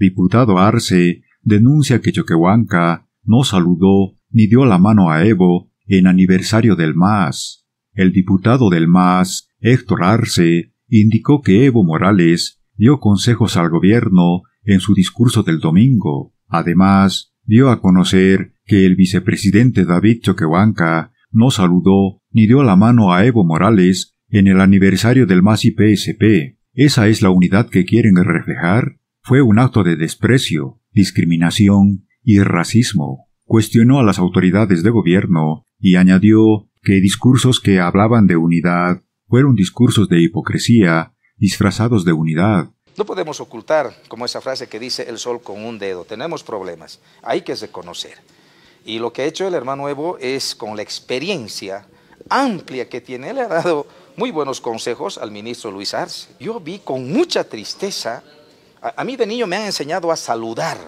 Diputado Arce denuncia que Choquehuanca no saludó ni dio la mano a Evo en aniversario del MAS. El diputado del MAS, Héctor Arce, indicó que Evo Morales dio consejos al gobierno en su discurso del domingo. Además, dio a conocer que el vicepresidente David Choquehuanca no saludó ni dio la mano a Evo Morales en el aniversario del MAS y PSP. ¿Esa es la unidad que quieren reflejar? Fue un acto de desprecio, discriminación y racismo. Cuestionó a las autoridades de gobierno y añadió que discursos que hablaban de unidad fueron discursos de hipocresía disfrazados de unidad. No podemos ocultar, como esa frase que dice el sol con un dedo, tenemos problemas, hay que reconocer. Y lo que ha hecho el hermano Evo es con la experiencia amplia que tiene, le ha dado muy buenos consejos al ministro Luis Arce. Yo vi con mucha tristeza a, mí de niño me han enseñado a saludar.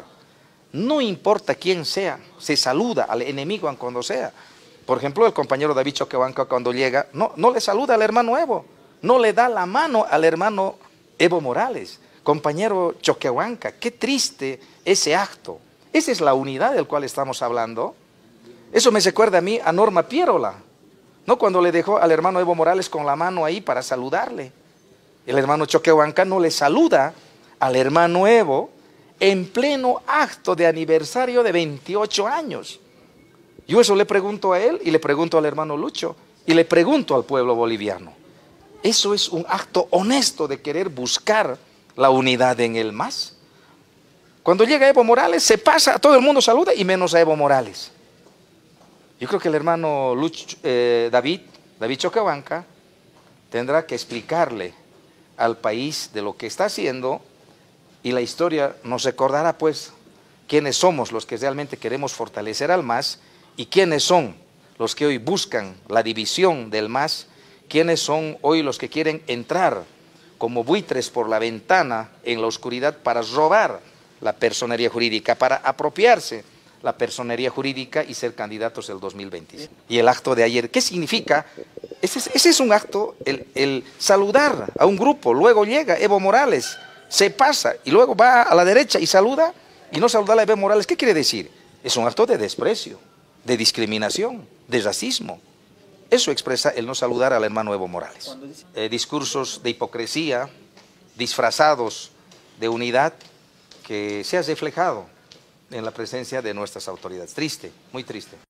No importa quién sea, se saluda al enemigo cuando sea. Por ejemplo, el compañero David Choquehuanca cuando llega, no, le saluda al hermano Evo, no le da la mano al hermano Evo Morales. Compañero Choquehuanca, qué triste ese acto. Esa es la unidad del cual estamos hablando. Eso me recuerda a mí a Norma Piérola, ¿no? Cuando le dejó al hermano Evo Morales con la mano ahí para saludarle. El hermano Choquehuanca no le saluda al hermano Evo, en pleno acto de aniversario de 28 años. Yo eso le pregunto a él y le pregunto al hermano Lucho y le pregunto al pueblo boliviano. Eso es un acto honesto de querer buscar la unidad en el más. Cuando llega Evo Morales, se pasa, todo el mundo saluda y menos a Evo Morales. Yo creo que el hermano eh, David, David Chocabanca, tendrá que explicarle al país de lo que está haciendo y la historia nos recordará pues quiénes somos los que realmente queremos fortalecer al MAS y quiénes son los que hoy buscan la división del MAS, quiénes son hoy los que quieren entrar como buitres por la ventana en la oscuridad para robar la personería jurídica, para apropiarse la personería jurídica y ser candidatos del 2020. Y el acto de ayer, ¿qué significa? Ese es, un acto, el saludar a un grupo. Luego llega Evo Morales, se pasa y luego va a la derecha y saluda y no saluda a Evo Morales. ¿Qué quiere decir? Es un acto de desprecio, de discriminación, de racismo. Eso expresa el no saludar al hermano Evo Morales. Eh, discursos de hipocresía disfrazados de unidad que se ha reflejado en la presencia de nuestras autoridades. Triste, muy triste.